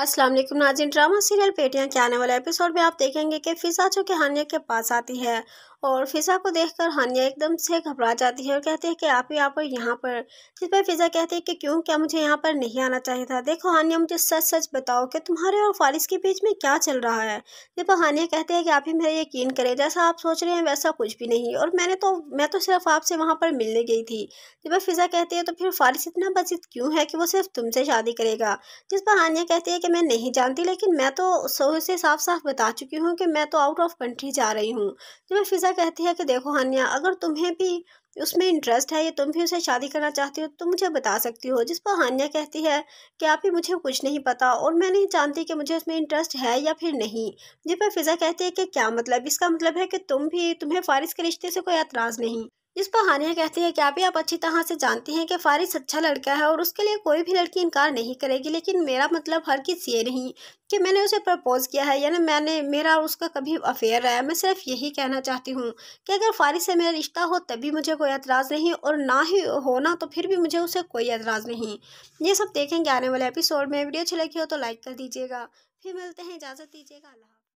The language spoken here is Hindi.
अस्सलाम वालेकुम नाजिन ड्रामा सीरियल पेटियां के आने वाले एपिसोड में आप देखेंगे कि फ़िज़ा जो कि हानिया के पास आती है और फ़िज़ा को देखकर हानिया एकदम से घबरा जाती है और कहती है कि आप ही आप यहाँ पर जिस पर फ़िज़ा कहती है कि क्यों क्या मुझे यहाँ पर नहीं आना चाहिए था देखो हानिया मुझे सच सच बताओ कि तुम्हारे और फारिस के बीच में क्या चल रहा है जिस पर हानिया कहती है कि आप ही मेरा यकीन करें जैसा आप सोच रहे हैं वैसा कुछ भी नहीं और मैंने तो मैं तो सिर्फ आपसे वहाँ पर मिलने गई थी जिस पर फ़िज़ा कहती है तो फिर फारिस इतना बचित क्यों है कि वो सिर्फ तुमसे शादी करेगा जिस पर हानिया कहती है कि मैं नहीं जानती लेकिन मैं तो सो से साफ साफ बता चुकी हूँ कि मैं तो आउट ऑफ कंट्री जा रही हूँ तो मैं फिज़ा कहती है कि देखो हानिया अगर तुम्हें भी उसमें इंटरेस्ट है या तुम भी उसे शादी करना चाहती हो तो मुझे बता सकती हो जिस पर हानिया कहती है कि आप ही मुझे कुछ नहीं पता और मैं नहीं जानती कि मुझे उसमें इंटरेस्ट है या फिर नहीं जिस पर फिज़ा कहती है कि क्या मतलब इसका मतलब है कि तुम भी तुम्हें फारिस के रिश्ते से कोई एतराज़ नहीं जिसको हानिया कहती है क्या भी आप अच्छी तरह से जानती हैं कि फारिस अच्छा लड़का है और उसके लिए कोई भी लड़की इनकार नहीं करेगी लेकिन मेरा मतलब हर किसी ये नहीं कि मैंने उसे प्रपोज़ किया है यानी मैंने मेरा और उसका कभी अफेयर रहा है मैं सिर्फ यही कहना चाहती हूँ कि अगर फारिस से मेरा रिश्ता हो तभी मुझे कोई एतराज़ नहीं और ना ही होना तो फिर भी मुझे उसे कोई एतराज़ नहीं ये सब देखेंगे आने वाले एपिसोड में वीडियो अच्छी लगी हो तो लाइक कर दीजिएगा फिर मिलते हैं इजाज़त दीजिएगा अल्लाह